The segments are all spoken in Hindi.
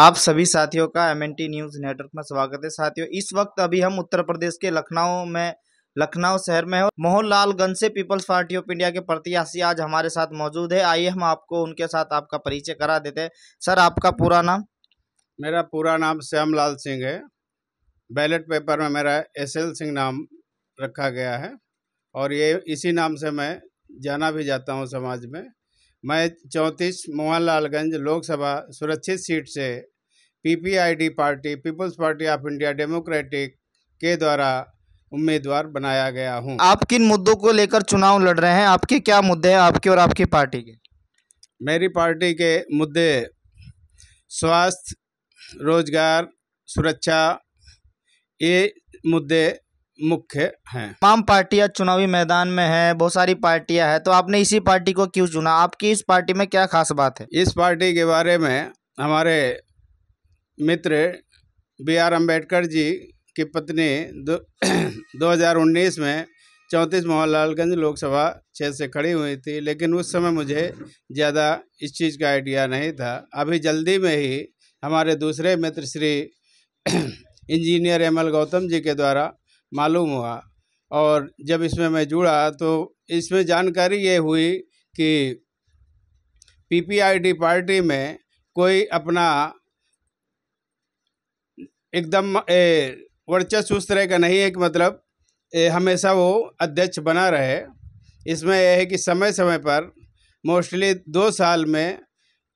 आप सभी साथियों का एम न्यूज़ नेटवर्क में स्वागत है साथियों इस वक्त अभी हम उत्तर प्रदेश के लखनऊ में लखनऊ शहर में है मोहनलालगंज से पीपल्स पार्टी ऑफ इंडिया के प्रत्याशी आज हमारे साथ मौजूद है आइए हम आपको उनके साथ आपका परिचय करा देते हैं सर आपका पूरा नाम मेरा पूरा नाम श्याम लाल सिंह है बैलेट पेपर में मेरा एस एल सिंह नाम रखा गया है और ये इसी नाम से मैं जाना भी जाता हूँ समाज में मैं चौंतीस मोहनलालगंज लोकसभा सुरक्षित सीट से PPID party People's Party of India Democratic के द्वारा उम्मीदवार बनाया गया हूं। आप किन मुद्दों को लेकर चुनाव लड़ रहे हैं आपके क्या मुद्दे हैं आपके और आपकी पार्टी के मेरी पार्टी के मुद्दे स्वास्थ्य रोजगार सुरक्षा ये मुद्दे मुख्य हैं तमाम पार्टियां चुनावी मैदान में हैं बहुत सारी पार्टियां हैं तो आपने इसी पार्टी को क्यों चुना आपकी इस पार्टी में क्या खास बात है इस पार्टी के बारे में हमारे मित्र बी आर अम्बेडकर जी की पत्नी दो, दो हज़ार उन्नीस में चौंतीस मोहनलालगंज लोकसभा क्षेत्र से खड़ी हुई थी लेकिन उस समय मुझे ज़्यादा इस चीज़ का आइडिया नहीं था अभी जल्दी में ही हमारे दूसरे मित्र Shri engineer M L Gautam ji के द्वारा मालूम हुआ और जब इसमें मैं जुड़ा तो इसमें जानकारी ये हुई कि पीपीआईडी पार्टी में कोई अपना एकदम वर्चस्व उस तरह का नहीं है कि मतलब ए, हमेशा वो अध्यक्ष बना रहे इसमें यह है कि समय समय पर मोस्टली दो साल में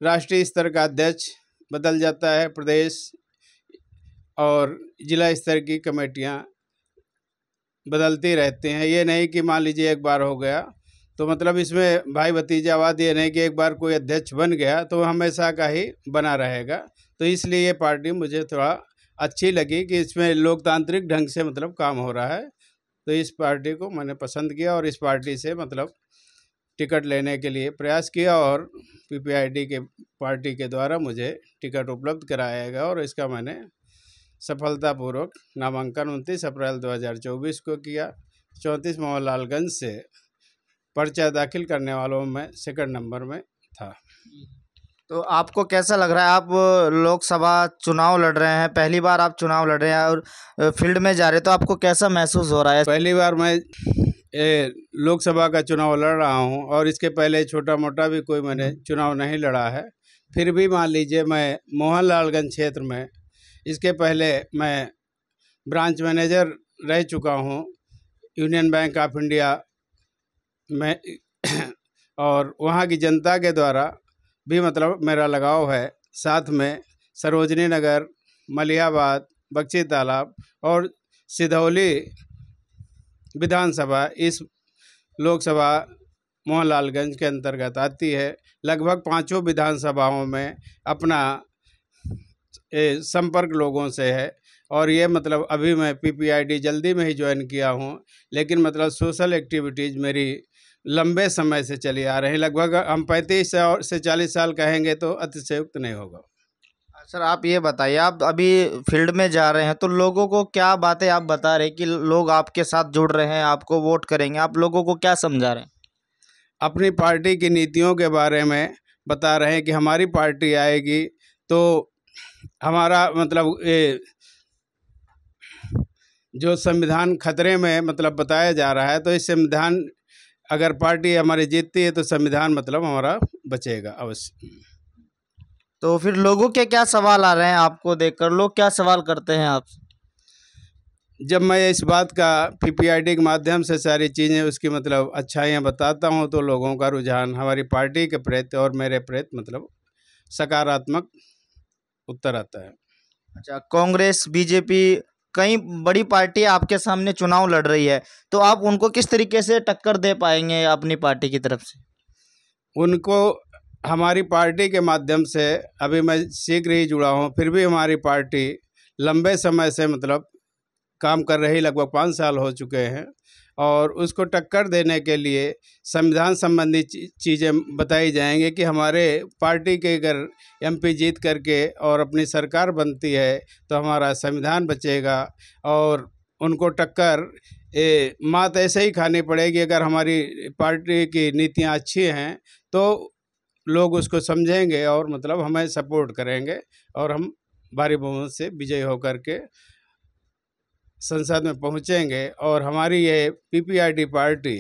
राष्ट्रीय स्तर का अध्यक्ष बदल जाता है प्रदेश और जिला स्तर की कमेटियाँ बदलते रहते हैं ये नहीं कि मान लीजिए एक बार हो गया तो मतलब इसमें भाई भतीजावाद ये नहीं कि एक बार कोई अध्यक्ष बन गया तो हमेशा का ही बना रहेगा तो इसलिए ये पार्टी मुझे थोड़ा अच्छी लगी कि इसमें लोकतांत्रिक ढंग से मतलब काम हो रहा है तो इस पार्टी को मैंने पसंद किया और इस पार्टी से मतलब टिकट लेने के लिए प्रयास किया और पीपीआईडी के पार्टी के द्वारा मुझे टिकट उपलब्ध कराया गया और इसका मैंने सफलतापूर्वक नामांकन उनतीस अप्रैल 2024 को किया चौंतीस मोहनलालगंज से पर्चा दाखिल करने वालों में सेकंड नंबर में था तो आपको कैसा लग रहा है आप लोकसभा चुनाव लड़ रहे हैं पहली बार आप चुनाव लड़ रहे हैं और फील्ड में जा रहे हैं तो आपको कैसा महसूस हो रहा है पहली बार मैं लोकसभा का चुनाव लड़ रहा हूं और इसके पहले छोटा मोटा भी कोई मैंने चुनाव नहीं लड़ा है फिर भी मान लीजिए मैं मोहनलालगंज क्षेत्र में इसके पहले मैं ब्रांच मैनेजर रह चुका हूँ यूनियन बैंक ऑफ इंडिया में और वहाँ की जनता के द्वारा भी मतलब मेरा लगाव है साथ में सरोजनी नगर मलियाबाद बक्सी तालाब और सिधौली विधानसभा इस लोकसभा मोहनलालगंज के अंतर्गत आती है लगभग पांचों विधानसभाओं में अपना संपर्क लोगों से है और ये मतलब अभी मैं पीपीआईडी जल्दी में ही ज्वाइन किया हूँ लेकिन मतलब सोशल एक्टिविटीज़ मेरी लंबे समय से चली आ रही हैं लगभग हम पैंतीस से चालीस साल कहेंगे तो अतिशयुक्त नहीं होगा सर आप ये बताइए आप अभी फील्ड में जा रहे हैं तो लोगों को क्या बातें आप बता रहे हैं कि लोग आपके साथ जुड़ रहे हैं आपको वोट करेंगे आप लोगों को क्या समझा रहे हैं अपनी पार्टी की नीतियों के बारे में बता रहे हैं कि हमारी पार्टी आएगी तो हमारा मतलब ये जो संविधान खतरे में मतलब बताया जा रहा है तो इस संविधान अगर पार्टी हमारी जीतती है तो संविधान मतलब हमारा बचेगा अवश्य तो फिर लोगों के क्या सवाल आ रहे हैं आपको देखकर लोग क्या सवाल करते हैं आप जब मैं इस बात का पीपीआईडी के माध्यम से सारी चीज़ें उसकी मतलब अच्छाइयाँ बताता हूँ तो लोगों का रुझान हमारी पार्टी के प्रति और मेरे प्रति मतलब सकारात्मक उत्तर आता है अच्छा कांग्रेस बीजेपी कई बड़ी पार्टी आपके सामने चुनाव लड़ रही है तो आप उनको किस तरीके से टक्कर दे पाएंगे अपनी पार्टी की तरफ से उनको हमारी पार्टी के माध्यम से अभी मैं शीघ्र ही जुड़ा हूँ फिर भी हमारी पार्टी लंबे समय से मतलब काम कर रही लगभग पाँच साल हो चुके हैं और उसको टक्कर देने के लिए संविधान संबंधी चीज़ें बताई जाएंगे कि हमारे पार्टी के अगर एमपी जीत करके और अपनी सरकार बनती है तो हमारा संविधान बचेगा और उनको टक्कर ए, मात ऐसे ही खानी पड़ेगी अगर हमारी पार्टी की नीतियाँ अच्छी हैं तो लोग उसको समझेंगे और मतलब हमें सपोर्ट करेंगे और हम भारी बहुमत से विजय होकर के संसद में पहुंचेंगे और हमारी ये पीपीआरडी पार्टी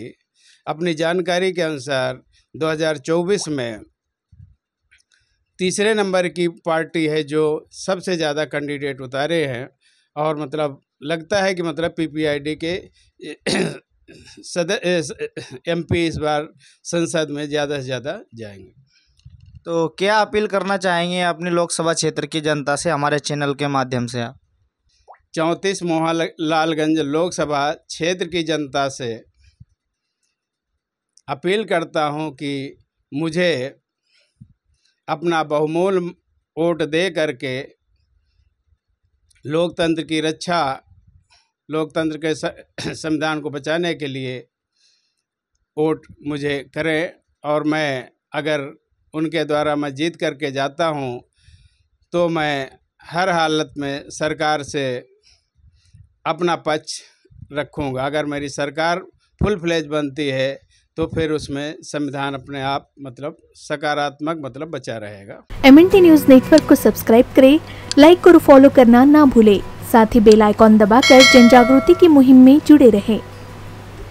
अपनी जानकारी के अनुसार 2024 में तीसरे नंबर की पार्टी है जो सबसे ज़्यादा कैंडिडेट उतारे हैं और मतलब लगता है कि मतलब पीपीआईडी के सदर एमपी इस बार संसद में ज़्यादा से ज़्यादा जाएंगे तो क्या अपील करना चाहेंगे अपने लोकसभा क्षेत्र की जनता से हमारे चैनल के माध्यम से आप चौंतीस लालगंज लोकसभा क्षेत्र की जनता से अपील करता हूं कि मुझे अपना बहुमूल वोट दे करके लोकतंत्र की रक्षा लोकतंत्र के संविधान को बचाने के लिए वोट मुझे करें और मैं अगर उनके द्वारा मैं जीत करके जाता हूं तो मैं हर हालत में सरकार से अपना पक्ष रखूंगा अगर मेरी सरकार फुल फ्लेज बनती है तो फिर उसमें संविधान अपने आप मतलब सकारात्मक मतलब बचा रहेगा एम न्यूज नेटवर्क को सब्सक्राइब करें लाइक और फॉलो करना ना भूले साथ ही बेल आइकॉन दबाकर जन जागृति की मुहिम में जुड़े रहें